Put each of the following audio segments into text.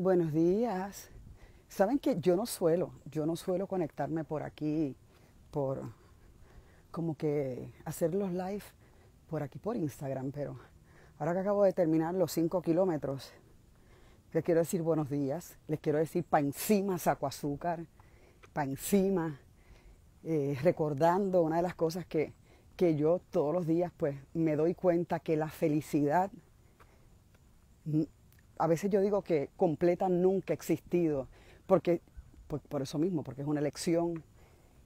Buenos días. Saben que yo no suelo, yo no suelo conectarme por aquí, por como que hacer los live por aquí por Instagram, pero ahora que acabo de terminar los cinco kilómetros, les quiero decir buenos días, les quiero decir pa' encima saco azúcar, pa' encima, eh, recordando una de las cosas que, que yo todos los días pues me doy cuenta que la felicidad a veces yo digo que completa nunca ha existido, porque, pues, por, eso mismo, porque es una elección.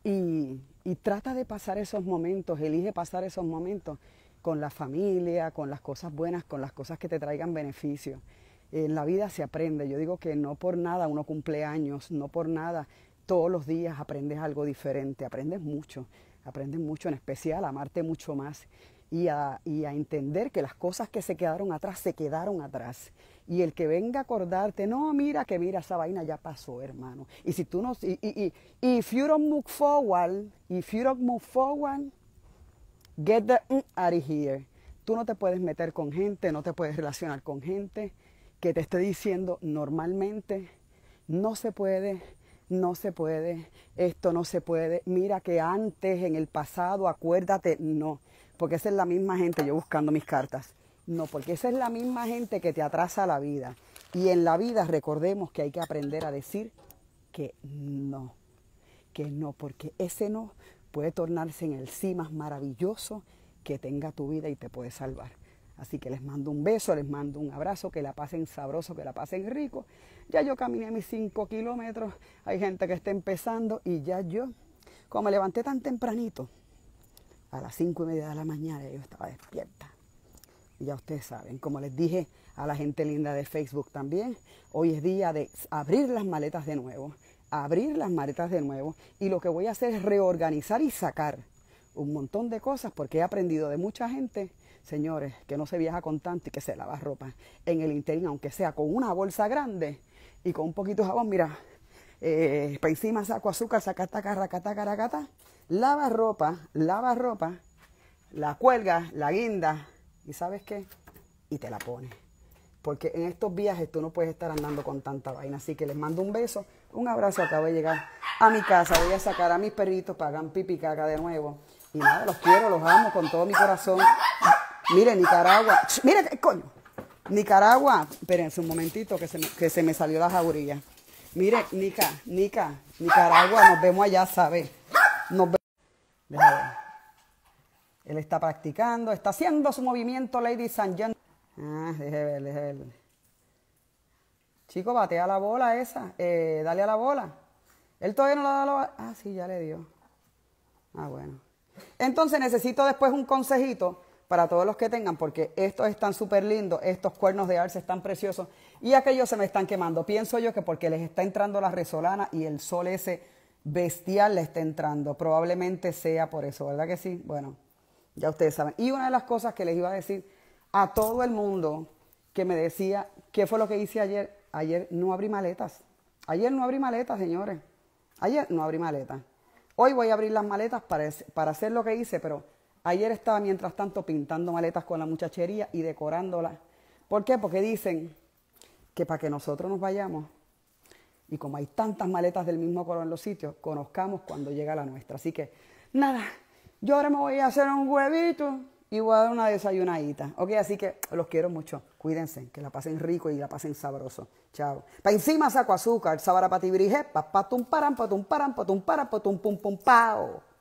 Y, y trata de pasar esos momentos, elige pasar esos momentos con la familia, con las cosas buenas, con las cosas que te traigan beneficio. En la vida se aprende, yo digo que no por nada uno cumple años, no por nada todos los días aprendes algo diferente, aprendes mucho, aprendes mucho, en especial amarte mucho más y a, entender que las cosas que se quedaron atrás se quedaron atrás. Y el que venga a acordarte, no, mira que mira, esa vaina ya pasó, hermano. Y si tú no, y, if you don't move forward, if you don't move forward, get the mm out of here. Tú no te puedes meter con gente, no te puedes relacionar con gente que te esté diciendo normalmente, no se puede, no se puede, esto no se puede, mira que antes, en el pasado, acuérdate, no porque esa es la misma gente, yo buscando mis cartas. No, porque esa es la misma gente que te atrasa la vida. Y en la vida recordemos que hay que aprender a decir que no, que no, porque ese no puede tornarse en el sí más maravilloso que tenga tu vida y te puede salvar. Así que les mando un beso, les mando un abrazo, que la pasen sabroso, que la pasen rico. Ya yo caminé mis cinco kilómetros, hay gente que está empezando y ya yo, como me levanté tan tempranito, a las cinco y media de la mañana yo estaba despierta. Y ya ustedes saben, como les dije a la gente linda de Facebook también, hoy es día de abrir las maletas de nuevo, abrir las maletas de nuevo y lo que voy a hacer es reorganizar y sacar un montón de cosas porque he aprendido de mucha gente, señores, que no se viaja con tanto y que se lava ropa en el interín, aunque sea con una bolsa grande y con un poquito de jabón, mira, eh, para encima saco azúcar, saca lava ropa, lava ropa, la cuelga, la guinda, y sabes qué, y te la pones. Porque en estos viajes tú no puedes estar andando con tanta vaina. Así que les mando un beso, un abrazo. Acabo de llegar a mi casa. Voy a sacar a mis perritos para hagan pipi caca de nuevo. Y nada, los quiero, los amo con todo mi corazón. Mire, Nicaragua. Mire, coño. Nicaragua. Espérense un momentito que se me, que se me salió la jaurilla. Mire, Nica, Nica, Nicaragua, nos vemos allá, ¿sabes? Nos vemos. Él está practicando, está haciendo su movimiento, Lady San Ah, déjeme ver, déjeme ver. Chico, batea la bola esa. Eh, dale a la bola. Él todavía no la da la bola. Ah, sí, ya le dio. Ah, bueno. Entonces necesito después un consejito para todos los que tengan, porque estos están súper lindos, estos cuernos de arce están preciosos. Y aquellos se me están quemando. Pienso yo que porque les está entrando la resolana y el sol ese bestial le está entrando. Probablemente sea por eso, ¿verdad que sí? Bueno, ya ustedes saben. Y una de las cosas que les iba a decir a todo el mundo que me decía, ¿qué fue lo que hice ayer? Ayer no abrí maletas. Ayer no abrí maletas, señores. Ayer no abrí maletas. Hoy voy a abrir las maletas para, para hacer lo que hice, pero ayer estaba mientras tanto pintando maletas con la muchachería y decorándolas. ¿Por qué? Porque dicen, que para que nosotros nos vayamos, y como hay tantas maletas del mismo color en los sitios, conozcamos cuando llega la nuestra. Así que, nada, yo ahora me voy a hacer un huevito y voy a dar una desayunadita. Ok, así que los quiero mucho. Cuídense, que la pasen rico y la pasen sabroso. Chao. Para encima saco azúcar, sabara patibrije, un param, patum param, un param, tum pum pum pao.